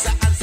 Wasser an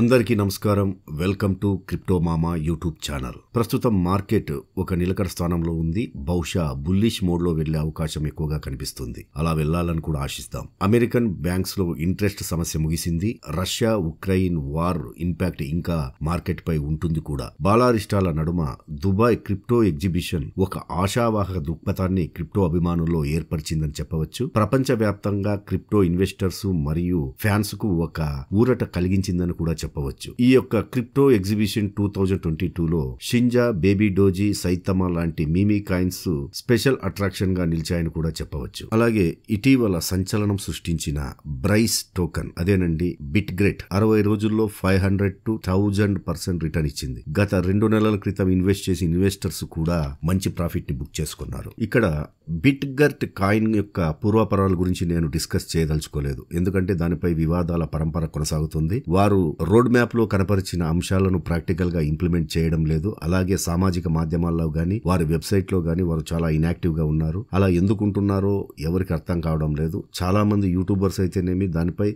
అందరికీ నమస్కారం welcome to crypto Mama YouTube channel ప్రస్తుతం మార్కెట్ ఒక నిలకడ స్థానంలో ఉంది బహుశా బుల్లిష్ మోడ్లో వెళ్లే అవకాశం ఎక్కువగా కనిపిస్తుంది అలా వెళ్లాలని కూడా ఆశిస్తాం అమెరికన్ బ్యాంక్స్ లో ఇంట్రెస్ట్ సమస్య ముగిసింది రష్యా ఉక్రెయిన్ వార్ ఇంపాక్ట్ ఇంకా మార్కెట్ పై ఉంటుంది కూడా బాలారిష్టాల నడుమ దుబాయ్ క్రిప్టో ఎగ్జిబిషన్ ఒక ఆశావాహక దృక్పథాన్ని క్రిప్టో అభిమానుల్లో ఏర్పరిచిందని చెప్పవచ్చు ప్రపంచవ్యాప్తంగా క్రిప్టో ఇన్వెస్టర్స్ మరియు ఫ్యాన్స్ కు ఒక ఊరట కలిగించిందని కూడా చెప్పవచ్చు ఈ యొక్క crypto exhibition two thousand twenty టూలో షింజా బేబీ డోజీ సైతమా లాంటి మిమీ కాయిన్స్ స్పెషల్ అట్రాక్షన్ గా నిలిచాయని కూడా చెప్పవచ్చు అలాగే ఇటీవల సంచలనం సృష్టించిన బ్రైస్ టోకన్ అదేనండి బిట్ గ్రేట్ అరవై రోజుల్లో five hundred two thousand percent return ఇచ్చింది గత రెండు నెలల క్రితం ఇన్వెస్ట్ చేసి ఇన్వెస్టర్స్ కూడా మంచి ప్రాఫిట్ ని బుక్ చేసుకున్నారు ఇక్కడ బిట్ గర్ట్ కాయిన్ యొక్క పూర్వపరాల గురించి నేను డిస్కస్ చేయదలుచుకోలేదు ఎందుకంటే దానిపై వివాదాల పరంపర కొనసాగుతుంది వారు రోడ్ మ్యాప్లో కనపరిచిన అంశాలను ప్రాక్టికల్గా ఇంప్లిమెంట్ చేయడం లేదు అలాగే సామాజిక మాధ్యమాల్లో కానీ వారి వెబ్సైట్లో కానీ వారు చాలా ఇనాక్టివ్గా ఉన్నారు అలా ఎందుకుంటున్నారో ఎవరికి అర్థం కావడం లేదు చాలా మంది యూట్యూబర్స్ అయితేనేమి దానిపై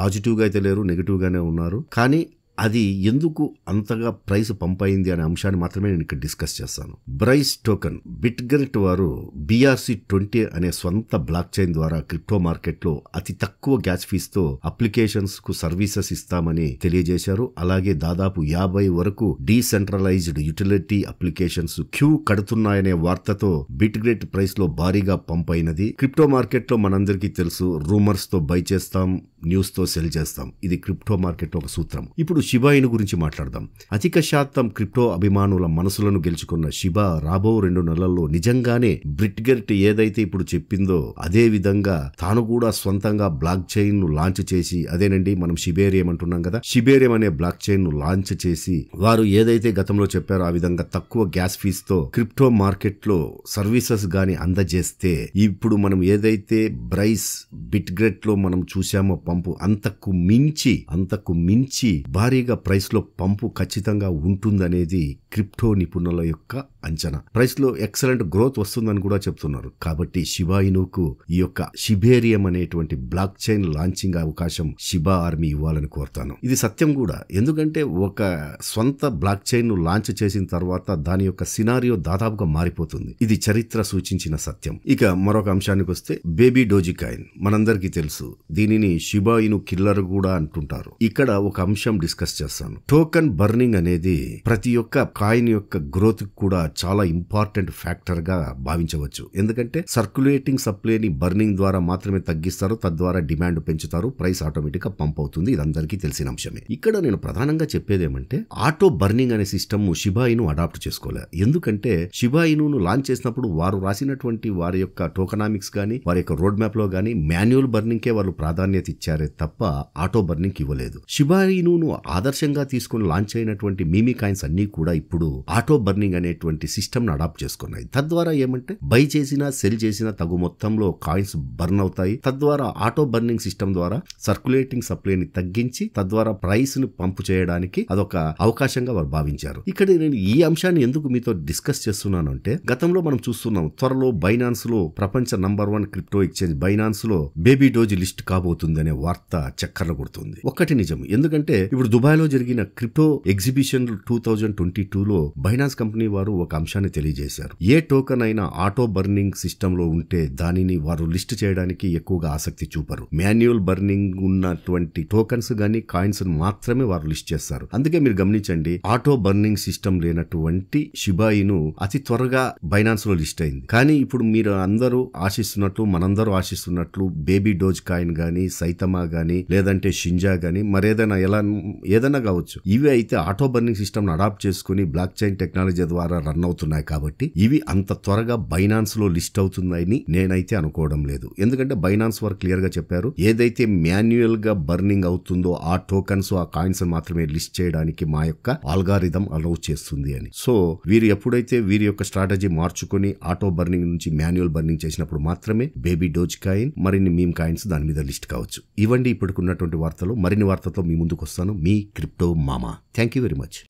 పాజిటివ్గా అయితే లేరు నెగిటివ్గానే ఉన్నారు కానీ అది ఎందుకు అంతగా ప్రైస్ పంపైంది అనే అంశాన్ని మాత్రమే నేను ఇక్కడ డిస్కస్ చేస్తాను బ్రైస్ టోకన్ బిట్గరిట్ వారు బీఆర్సీ ట్వంటీ అనే స్వంత బ్లాక్ చైన్ ద్వారా క్రిప్టో మార్కెట్లో అతి తక్కువ గ్యాస్ ఫీస్తో అప్లికేషన్స్ కు సర్వీసెస్ ఇస్తామని తెలియజేశారు అలాగే దాదాపు యాభై వరకు డీసెంట్రలైజ్డ్ యూటిలిటీ అప్లికేషన్స్ క్యూ కడుతున్నాయనే వార్తతో బిట్గ్రెట్ ప్రైస్ లో భారీగా పంపైనది క్రిప్టో మార్కెట్లో మనందరికీ తెలుసు రూమర్స్ తో బై చేస్తాం న్యూస్తో సెల్ చేస్తాం ఇది క్రిప్టో మార్కెట్ ఒక సూత్రం ఇప్పుడు షిబాయిను గురించి మాట్లాడదాం అధిక శాతం క్రిప్టో అభిమానుల మనసులను గెలుచుకున్న శిబా రాబో రెండు నెలల్లో నిజంగానే బ్రిట్గెర్ట్ ఏదైతే ఇప్పుడు చెప్పిందో అదే విధంగా తాను కూడా సొంతంగా బ్లాక్ చైన్ ను లాంచ్ చేసి అదేనండి మనం షిబేరియం అంటున్నాం కదా షిబేరియం అనే బ్లాక్ చైన్ ను లాంచ్ చేసి వారు ఏదైతే గతంలో చెప్పారో ఆ విధంగా తక్కువ గ్యాస్ ఫీస్ తో క్రిప్టో మార్కెట్ లో సర్వీసెస్ గాని అందజేస్తే ఇప్పుడు మనం ఏదైతే బ్రైస్ బిట్గ్రెట్ లో మనం చూసామో పంపు అంతకు మించి అంతకు మించి భారీగా ప్రైస్లో పంపు ఖచ్చితంగా ఉంటుందనేది క్రిప్టో నిపుణుల యొక్క అంచనా ప్రైస్లో ఎక్సలెంట్ గ్రోత్ వస్తుందని కూడా చెప్తున్నారు కాబట్టి శివాయినుకు ఈ యొక్క షిబేరియం అనేటువంటి బ్లాక్ చైన్ లాంచింగ్ అవకాశం శిబా ఆర్మీ ఇవ్వాలని కోరుతాను ఇది సత్యం కూడా ఎందుకంటే ఒక సొంత బ్లాక్ చైన్ ను లాంచ్ చేసిన తర్వాత దాని యొక్క సినారియో దాదాపుగా మారిపోతుంది ఇది చరిత్ర సూచించిన సత్యం ఇక మరొక అంశానికి వస్తే బేబీ డోజికాయిన్ మనందరికీ తెలుసు దీనిని శిబా కిల్లర్ కూడా అంటుంటారు ఇక్కడ ఒక అంశం డిస్కస్ చేస్తాను టోకన్ బర్నింగ్ అనేది ప్రతి ఒక్క కాయిన్ యొక్క గ్రోత్ కూడా చాలా ఇంపార్టెంట్ ఫ్యాక్టర్గా భావించవచ్చు ఎందుకంటే సర్క్యులేటింగ్ సప్లైని బర్నింగ్ ద్వారా మాత్రమే తగ్గిస్తారు తద్వారా డిమాండ్ పెంచుతారు ప్రైస్ ఆటోమేటిక్గా పంప్ అవుతుంది ఇది అందరికీ తెలిసిన అంశమే ఇక్కడ నేను ప్రధానంగా చెప్పేది ఏమంటే ఆటో బర్నింగ్ అనే సిస్టమ్ షిబాయిను అడాప్ట్ చేసుకోలే ఎందుకంటే షిబాయిను లాంచ్ చేసినప్పుడు వారు రాసినటువంటి వారి యొక్క టోకనామిక్స్ కానీ వారి యొక్క రోడ్ మ్యాప్ లో కానీ మాన్యువల్ బర్నింగ్కే వాళ్ళు ప్రాధాన్యత ఇచ్చారే తప్ప ఆటో బర్నింగ్ ఇవ్వలేదు షిబాయిను ఆదర్శంగా తీసుకుని లాంచ్ అయినటువంటి మీమీ కాయిన్స్ అన్ని కూడా ఇప్పుడు ఆటో బర్నింగ్ అనేటువంటి ఇలాంటి సిస్టమ్ను అడాప్ట్ చేసుకున్నాయి తద్వారా ఏమంటే బై చేసినా సెల్ చేసినా తగు మొత్తంలో కాయిన్స్ బర్న్ అవుతాయి తద్వారా ఆటో బర్నింగ్ సిస్టమ్ ద్వారా సర్క్యులేటింగ్ సప్లైని తగ్గించి తద్వారా ప్రైస్ ను పంపు చేయడానికి అదొక అవకాశంగా వారు భావించారు ఇక్కడ నేను ఈ అంశాన్ని ఎందుకు మీతో డిస్కస్ చేస్తున్నాను అంటే గతంలో మనం చూస్తున్నాం త్వరలో బైనాన్స్ లో ప్రపంచ number one crypto exchange Binance లో బేబీ డోజ్ లిస్ట్ కాబోతుంది అనే వార్త చక్కర్లు కొడుతుంది ఒక్కటి నిజం ఎందుకంటే ఇప్పుడు దుబాయ్ లో జరిగిన crypto exhibition two thousand twenty టూలో బైనాన్స్ కంపెనీ వారు ఒక అంశాన్ని తెలియజేశారు ఏ టోకన్ అయినా ఆటో బర్నింగ్ సిస్టంలో ఉంటే దానిని వారు లిస్ట్ చేయడానికి ఎక్కువగా ఆసక్తి చూపరు మాన్యువల్ బర్నింగ్ ఉన్నటువంటి టోకన్స్ గాని కాయిన్స్ మాత్రమే వారు లిస్ట్ చేస్తారు అందుకే మీరు గమనించండి ఆటో బర్నింగ్ సిస్టమ్ లేనటువంటి షిబాయిను అతి త్వరగా బైనాన్స్ లో లిస్ట్ అయింది కానీ ఇప్పుడు మీరు అందరూ ఆశిస్తున్నట్లు మనందరూ ఆశిస్తున్నట్లు బేబీ డోజ్ కాయిన్ గానీ సైతమా గానీ లేదంటే షింజా గానీ మరేదైనా ఎలా ఏదైనా కావచ్చు ఇవి అయితే ఆటో బర్నింగ్ సిస్టమ్ అడాప్ట్ చేసుకుని బ్లాక్ చైన్ టెక్నాలజీ ద్వారా రన్ టర్న్ అవుతున్నాయి కాబట్టి ఇవి అంత త్వరగా బైనాన్స్ లో లిస్ట్ అవుతుందని నేనైతే అనుకోవడం లేదు ఎందుకంటే బైనాన్స్ వారు క్లియర్ గా చెప్పారు ఏదైతే మాన్యువల్ గా బర్నింగ్ అవుతుందో ఆ టోకన్స్ ఆ కాయిన్స్ మాత్రమే లిస్ట్ చేయడానికి మా యొక్క ఆల్గారిథం అలౌ చేస్తుంది అని సో వీరు ఎప్పుడైతే వీరి యొక్క స్ట్రాటజీ మార్చుకుని ఆటో బర్నింగ్ నుంచి మాన్యువల్ బర్నింగ్ చేసినప్పుడు మాత్రమే బేబీ డోజ్ కాయిన్ మరిన్ని మీమ్ కాయిన్స్ దాని మీద లిస్ట్ కావచ్చు ఇవ్వండి ఇప్పటికున్నటువంటి వార్తలు మరిన్ని వార్తతో మీ ముందుకు వస్తాను మీ క్రిప్టో మామా థ్యాంక్ యూ వెరీ మచ్